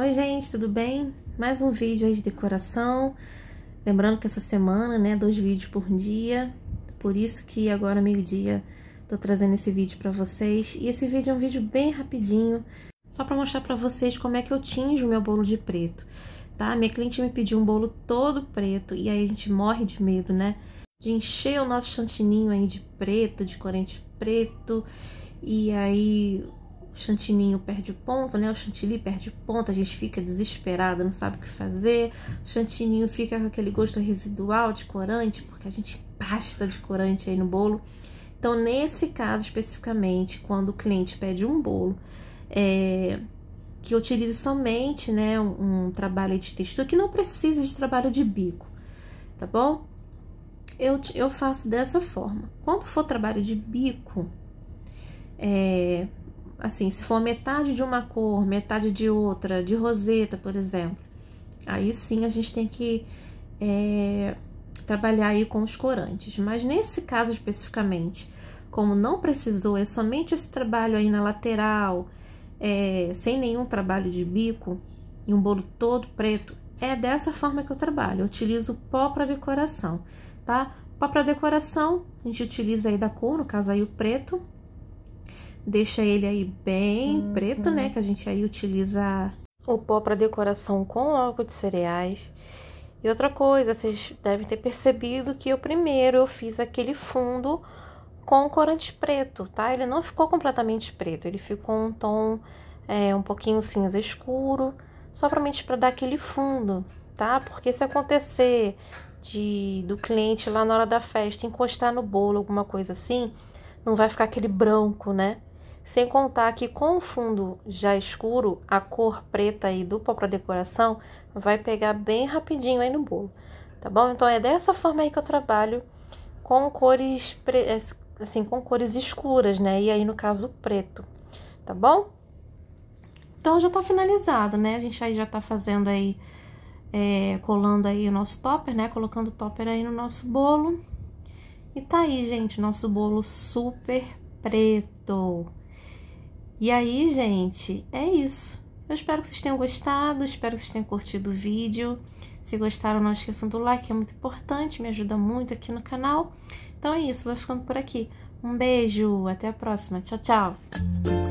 Oi, gente, tudo bem? Mais um vídeo aí de decoração. Lembrando que essa semana, né, dois vídeos por dia. Por isso que agora meio-dia tô trazendo esse vídeo para vocês. E esse vídeo é um vídeo bem rapidinho, só para mostrar para vocês como é que eu tinjo o meu bolo de preto, tá? Minha cliente me pediu um bolo todo preto e aí a gente morre de medo, né? De encher o nosso chantininho aí de preto, de corante preto. E aí chantininho perde ponto, né? O chantilly perde ponto, a gente fica desesperada, não sabe o que fazer. O chantininho fica com aquele gosto residual de corante, porque a gente pasta de corante aí no bolo. Então, nesse caso especificamente, quando o cliente pede um bolo é, que utilize somente né, um, um trabalho de textura, que não precisa de trabalho de bico, tá bom? Eu, eu faço dessa forma. Quando for trabalho de bico, é, assim, se for metade de uma cor, metade de outra, de roseta, por exemplo, aí sim a gente tem que é, trabalhar aí com os corantes. Mas nesse caso especificamente, como não precisou, é somente esse trabalho aí na lateral, é, sem nenhum trabalho de bico, e um bolo todo preto, é dessa forma que eu trabalho. Eu utilizo pó para decoração, tá? Pó para decoração, a gente utiliza aí da cor, no caso aí o preto, deixa ele aí bem uhum. preto, né? Que a gente aí utiliza o pó para decoração com álcool de cereais. E outra coisa, vocês devem ter percebido que eu primeiro eu fiz aquele fundo com corante preto, tá? Ele não ficou completamente preto, ele ficou um tom é, um pouquinho cinza escuro, só somente para dar aquele fundo, tá? Porque se acontecer de do cliente lá na hora da festa encostar no bolo, alguma coisa assim, não vai ficar aquele branco, né? Sem contar que com o fundo já escuro, a cor preta e dupla para decoração vai pegar bem rapidinho aí no bolo, tá bom? Então é dessa forma aí que eu trabalho com cores eh, assim, com cores escuras, né? E aí no caso preto, tá bom? Então já tá finalizado, né? A gente aí já tá fazendo aí é, colando aí o nosso topper, né? Colocando o topper aí no nosso bolo. E tá aí, gente, nosso bolo super preto. E aí, gente, é isso. Eu espero que vocês tenham gostado, espero que vocês tenham curtido o vídeo. Se gostaram, não esqueçam do like, é muito importante, me ajuda muito aqui no canal. Então é isso, vou ficando por aqui. Um beijo, até a próxima. Tchau, tchau!